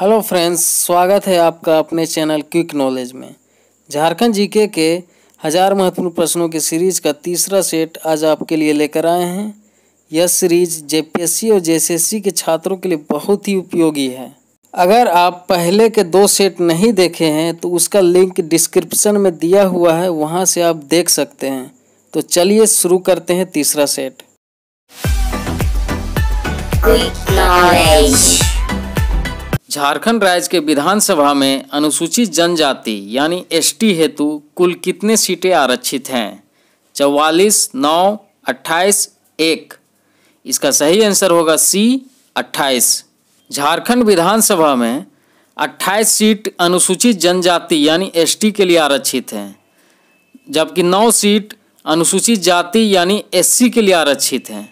hello friends स्वागत है आपका अपने चैनल क्विक नॉलेज में झारखंड जीके के हजार महत्वपूर्ण प्रश्नों की सीरीज का तीसरा सेट आज आपके लिए लेकर आए हैं यह सीरीज जेपीएससी और जेएसएससी के छात्रों के लिए बहुत ही उपयोगी है अगर आप पहले के दो सेट नहीं देखे हैं तो उसका लिंक डिस्क्रिप्शन में दिया हुआ है वहाँ से आप देख सकते हैं तो चलिए शुरू करते हैं तीसरा सेट क्विक नॉलेज झारखंड राज्य के विधानसभा में अनुसूचित जनजाति यानी एसटी हेतु कुल कितने सीटें आरक्षित हैं चौवालीस नौ अट्ठाईस एक इसका सही आंसर होगा सी अट्ठाईस झारखंड विधानसभा में अट्ठाईस सीट अनुसूचित जनजाति यानी एसटी के लिए आरक्षित हैं जबकि नौ सीट अनुसूचित जाति यानी एससी के लिए आरक्षित हैं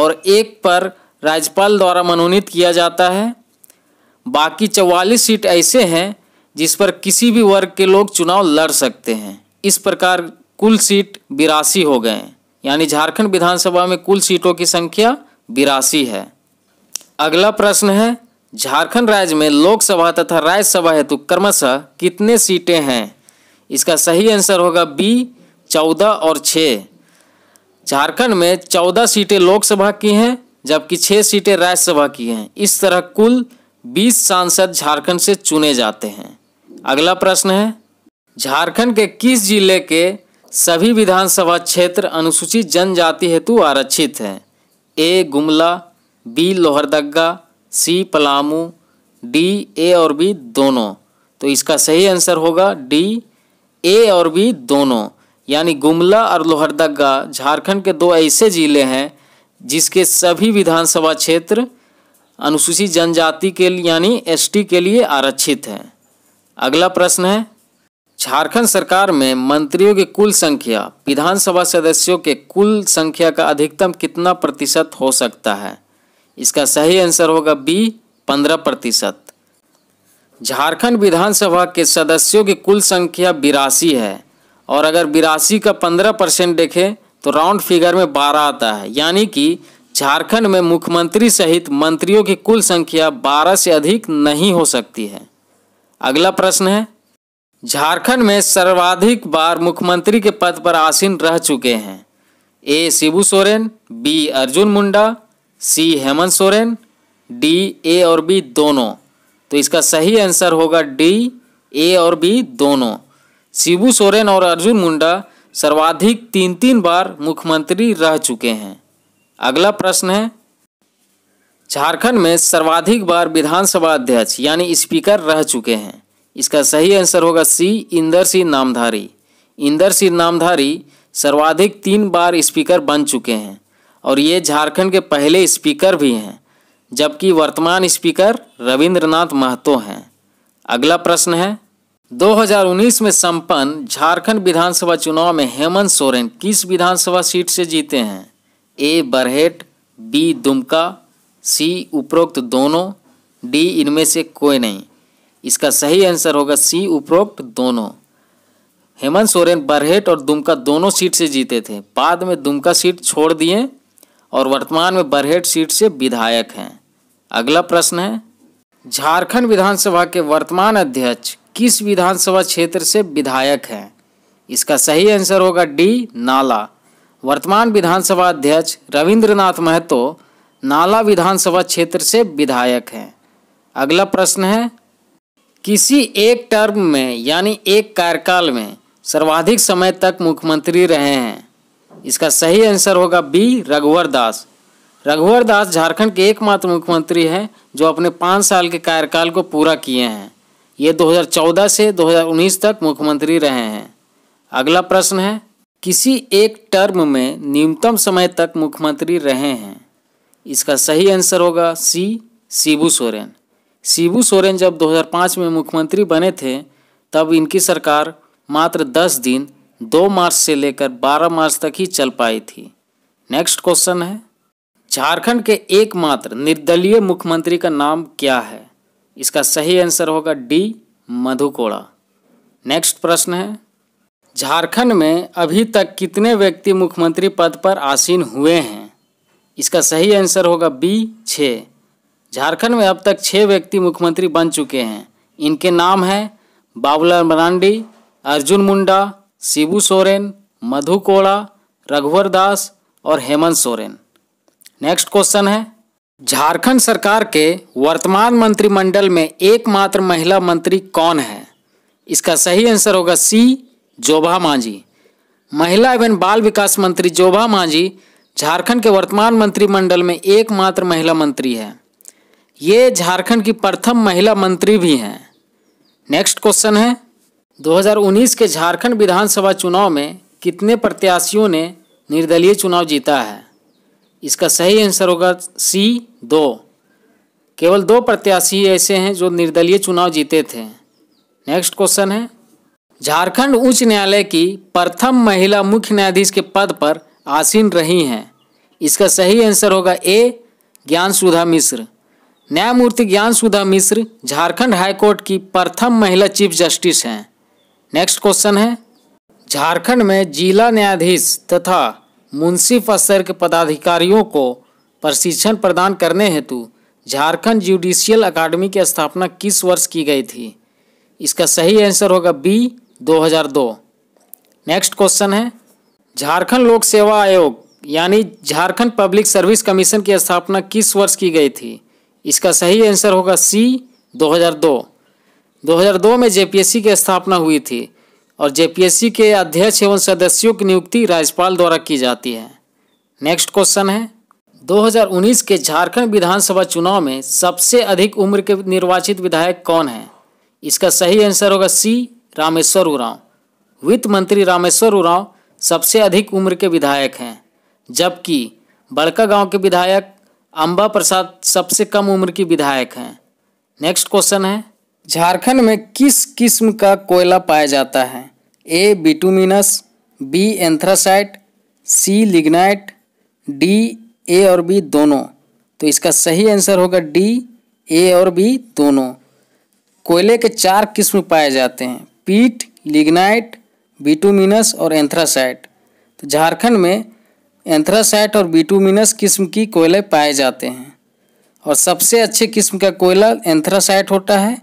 और एक पर राज्यपाल द्वारा मनोनीत किया जाता है बाकी चौवालीस सीट ऐसे हैं जिस पर किसी भी वर्ग के लोग चुनाव लड़ सकते हैं इस प्रकार कुल सीट बिरासी हो गए यानी झारखंड विधानसभा में कुल सीटों की संख्या बिरासी है अगला प्रश्न है झारखंड राज्य में लोकसभा तथा राज्यसभा हेतु क्रमशः कितने सीटें हैं इसका सही आंसर होगा बी चौदह और छ झारखंड में चौदह सीटें लोकसभा की हैं जबकि छः सीटें राज्यसभा की हैं इस तरह कुल बीस सांसद झारखंड से चुने जाते हैं अगला प्रश्न है झारखंड के किस जिले के सभी विधानसभा क्षेत्र अनुसूचित जनजाति हेतु आरक्षित हैं A Gumla B Lohardaga C Palamu D A और बी दोनों तो इसका सही आंसर होगा डी ए और बी दोनों यानी गुमला और लोहरदगा झारखंड के दो ऐसे ज़िले हैं जिसके सभी विधानसभा क्षेत्र अनुसूचित जनजाति के यानी एसटी के लिए आरक्षित है अगला प्रश्न है झारखंड सरकार में मंत्रियों की कुल संख्या विधानसभा सदस्यों के कुल संख्या का अधिकतम कितना प्रतिशत हो सकता है इसका सही आंसर होगा बी पंद्रह प्रतिशत झारखंड विधानसभा के सदस्यों की कुल संख्या बिरासी है और अगर बिरासी का पंद्रह परसेंट देखें तो राउंड फिगर में बारह आता है यानी कि झारखंड में मुख्यमंत्री सहित मंत्रियों की कुल संख्या 12 से अधिक नहीं हो सकती है अगला प्रश्न है झारखंड में सर्वाधिक बार मुख्यमंत्री के पद पर आसीन रह चुके हैं A Shibu Soren B Arjun Munda C Hemant Soren D A और बी दोनों तो इसका सही आंसर होगा डी ए और बी दोनों शिबू सोरेन और अर्जुन मुंडा सर्वाधिक तीन तीन बार मुख्यमंत्री रह चुके हैं अगला प्रश्न है झारखंड में सर्वाधिक बार विधानसभा अध्यक्ष यानी स्पीकर रह चुके हैं इसका सही आंसर होगा सी इंदर सिंह नामधारी इंदर सिंह नामधारी सर्वाधिक तीन बार स्पीकर बन चुके हैं और ये झारखंड के पहले स्पीकर भी हैं जबकि वर्तमान स्पीकर रविंद्रनाथ महतो हैं अगला प्रश्न है 2019 में संपन्न झारखंड विधानसभा चुनाव में हेमंत सोरेन किस विधानसभा सीट से जीते हैं A Barhait B Dumka C उपरोक्त दोनों डी इनमें से कोई नहीं इसका सही आंसर होगा सी उपरोक्त दोनों हेमंत सोरेन बरहेट और दुमका दोनों सीट से जीते थे बाद में दुमका सीट छोड़ दिए और वर्तमान में बरहेट सीट से विधायक हैं अगला प्रश्न है झारखंड विधानसभा के वर्तमान अध्यक्ष किस विधानसभा क्षेत्र से विधायक हैं इसका सही आंसर होगा डी नाला वर्तमान विधानसभा अध्यक्ष रविंद्रनाथ महतो नाला विधानसभा क्षेत्र से विधायक हैं अगला प्रश्न है किसी एक टर्म में यानी एक कार्यकाल में सर्वाधिक समय तक मुख्यमंत्री रहे हैं इसका सही आंसर होगा बी रघुवर दास रघुवर दास झारखंड के एकमात्र मुख्यमंत्री हैं जो अपने पाँच साल के कार्यकाल को पूरा किए हैं ये 2014 से 2019 तक मुख्यमंत्री रहे हैं अगला प्रश्न है किसी एक टर्म में न्यूनतम समय तक मुख्यमंत्री रहे हैं इसका सही आंसर होगा सी शिबू सोरेन शिबू सोरेन जब 2005 में मुख्यमंत्री बने थे तब इनकी सरकार मात्र 10 दिन 2 मार्च से लेकर 12 मार्च तक ही चल पाई थी नेक्स्ट क्वेश्चन है झारखंड के एकमात्र निर्दलीय मुख्यमंत्री का नाम क्या है इसका सही आंसर होगा डी मधुकोड़ा नेक्स्ट प्रश्न है झारखंड में अभी तक कितने व्यक्ति मुख्यमंत्री पद पर आसीन हुए हैं इसका सही आंसर होगा बी छः झारखंड में अब तक छः व्यक्ति मुख्यमंत्री बन चुके हैं इनके नाम हैं बाबूलाल मरांडी अर्जुन मुंडा शिबू सोरेन मधु कोड़ा रघुवर दास और हेमंत सोरेन नेक्स्ट क्वेश्चन है झारखंड सरकार के वर्तमान मंत्रिमंडल में एकमात्र महिला मंत्री कौन है इसका सही आंसर होगा सी जोभा मांझी महिला एवं बाल विकास मंत्री जोभा मांझी झारखंड के वर्तमान मंत्रिमंडल में एकमात्र महिला मंत्री है ये झारखंड की प्रथम महिला मंत्री भी हैं नेक्स्ट क्वेश्चन है 2019 के झारखंड विधानसभा चुनाव में कितने प्रत्याशियों ने निर्दलीय चुनाव जीता है इसका सही आंसर होगा सी दो केवल दो प्रत्याशी ऐसे हैं जो निर्दलीय चुनाव जीते थे नेक्स्ट क्वेश्चन है झारखंड उच्च न्यायालय की प्रथम महिला मुख्य न्यायाधीश के पद पर आसीन रही हैं इसका सही आंसर होगा ए ज्ञान सुधा मिश्र न्यायमूर्ति ज्ञान सुधा मिश्र झारखंड हाईकोर्ट की प्रथम महिला चीफ जस्टिस हैं नेक्स्ट क्वेश्चन है झारखंड में जिला न्यायाधीश तथा मुंसिफ स्तर के पदाधिकारियों को प्रशिक्षण प्रदान करने हेतु झारखंड ज्यूडिशियल अकादमी की स्थापना किस वर्ष की गई थी इसका सही आंसर होगा बी 2002 नेक्स्ट क्वेश्चन है झारखंड लोक सेवा आयोग यानी झारखंड पब्लिक सर्विस कमीशन की स्थापना किस वर्ष की गई थी इसका सही आंसर होगा सी 2002 2002 में जेपीएससी की स्थापना हुई थी और जेपीएससी के अध्यक्ष एवं सदस्यों की नियुक्ति राज्यपाल द्वारा की जाती है नेक्स्ट क्वेश्चन है 2019 के झारखंड विधानसभा चुनाव में सबसे अधिक उम्र के निर्वाचित विधायक कौन है इसका सही आंसर होगा सी रामेश्वर उरांव वित्त मंत्री रामेश्वर उरांव सबसे अधिक उम्र के विधायक हैं जबकि बड़का गांव के विधायक अंबा प्रसाद सबसे कम उम्र की विधायक हैं नेक्स्ट क्वेश्चन है झारखंड में किस किस्म का कोयला पाया जाता है A bituminous B anthracite C lignite D A और बी दोनों तो इसका सही आंसर होगा डी ए और बी दोनों कोयले के चार किस्म पाए जाते हैं पीट लिग्नाइट बीटूमिनस और एंथ्रासाइट तो झारखंड में एंथ्रासाइट और बीटूमिनस किस्म की कोयले पाए जाते हैं और सबसे अच्छे किस्म का कोयला एंथ्रासाइट होता है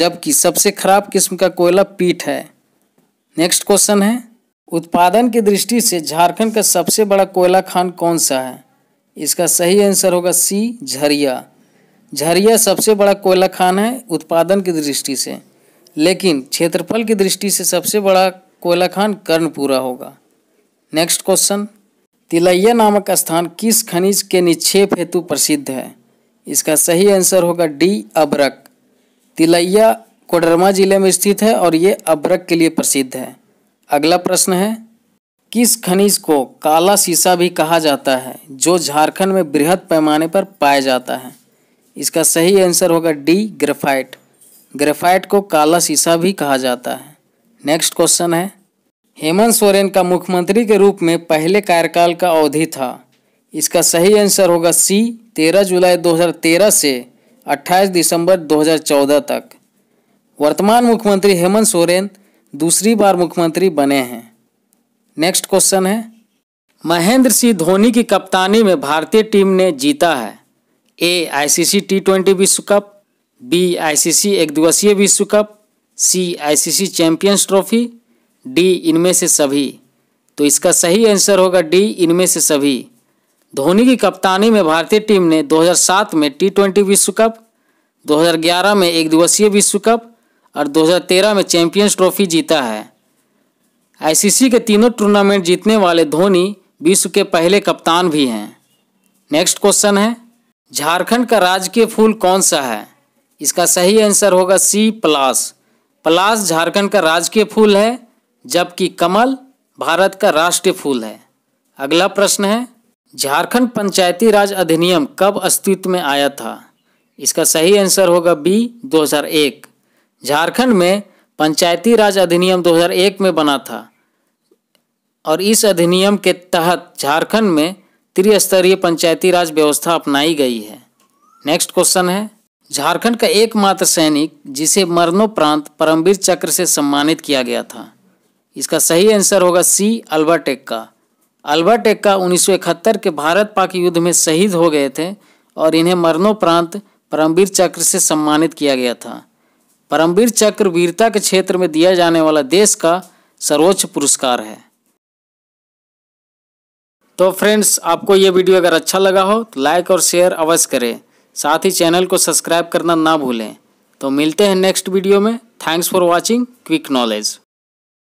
जबकि सबसे खराब किस्म का कोयला पीट है नेक्स्ट क्वेश्चन है उत्पादन की दृष्टि से झारखंड का सबसे बड़ा कोयला खान कौन सा है इसका सही आंसर होगा सी झरिया झरिया सबसे बड़ा कोयला खान है उत्पादन की दृष्टि से लेकिन क्षेत्रफल की दृष्टि से सबसे बड़ा कोयला खान कर्णपुरा होगा नेक्स्ट क्वेश्चन तिलैया नामक स्थान किस खनिज के निक्षेप हेतु प्रसिद्ध है इसका सही आंसर होगा डी अबरक तिलैया कोडरमा जिले में स्थित है और ये अबरक के लिए प्रसिद्ध है अगला प्रश्न है किस खनिज को काला शीशा भी कहा जाता है जो झारखंड में बृहद पैमाने पर पाया जाता है इसका सही आंसर होगा डी ग्रेफाइट ग्रेफाइट को काला शीशा भी कहा जाता है नेक्स्ट क्वेश्चन है हेमंत सोरेन का मुख्यमंत्री के रूप में पहले कार्यकाल का अवधि था इसका सही आंसर होगा सी 13 जुलाई 2013 से 28 दिसंबर 2014 तक वर्तमान मुख्यमंत्री हेमंत सोरेन दूसरी बार मुख्यमंत्री बने हैं नेक्स्ट क्वेश्चन है महेंद्र सिंह धोनी की कप्तानी में भारतीय टीम ने जीता है ए आईसीसी टी ट्वेंटी विश्व कप बी आईसीसी एक दिवसीय विश्व cup C ICC champions trophy D इनमें से सभी तो इसका सही आंसर होगा डी इनमें से सभी धोनी की कप्तानी में भारतीय टीम ने 2007 में टी ट्वेंटी विश्व कप 2011 में एक दिवसीय विश्व कप और 2013 में चैंपियंस ट्रॉफी जीता है आईसीसी के तीनों टूर्नामेंट जीतने वाले धोनी विश्व के पहले कप्तान भी हैं नेक्स्ट क्वेश्चन है झारखंड का राजकीय फूल कौन सा है इसका सही आंसर होगा सी प्लास प्लास झारखंड का राजकीय फूल है जबकि कमल भारत का राष्ट्रीय फूल है अगला प्रश्न है झारखंड पंचायती राज अधिनियम कब अस्तित्व में आया था इसका सही आंसर होगा बी 2001 झारखंड में पंचायती राज अधिनियम 2001 में बना था और इस अधिनियम के तहत झारखंड में त्रिस्तरीय पंचायती राज व्यवस्था अपनाई गई है नेक्स्ट क्वेश्चन है झारखंड का एकमात्र सैनिक जिसे मरणोपरांत परमवीर चक्र से सम्मानित किया गया था इसका सही आंसर होगा C Albert Ekka Albert Ekka उन्नीस के भारत पाक युद्ध में शहीद हो गए थे और इन्हें मरणोपरांत परमवीर चक्र से सम्मानित किया गया था परमवीर चक्र वीरता के क्षेत्र में दिया जाने वाला देश का सर्वोच्च पुरस्कार है तो फ्रेंड्स आपको ये वीडियो अगर अच्छा लगा हो तो लाइक और शेयर अवश्य करें साथ ही चैनल को सब्सक्राइब करना ना भूलें तो मिलते हैं नेक्स्ट वीडियो में thanks for watching quick knowledge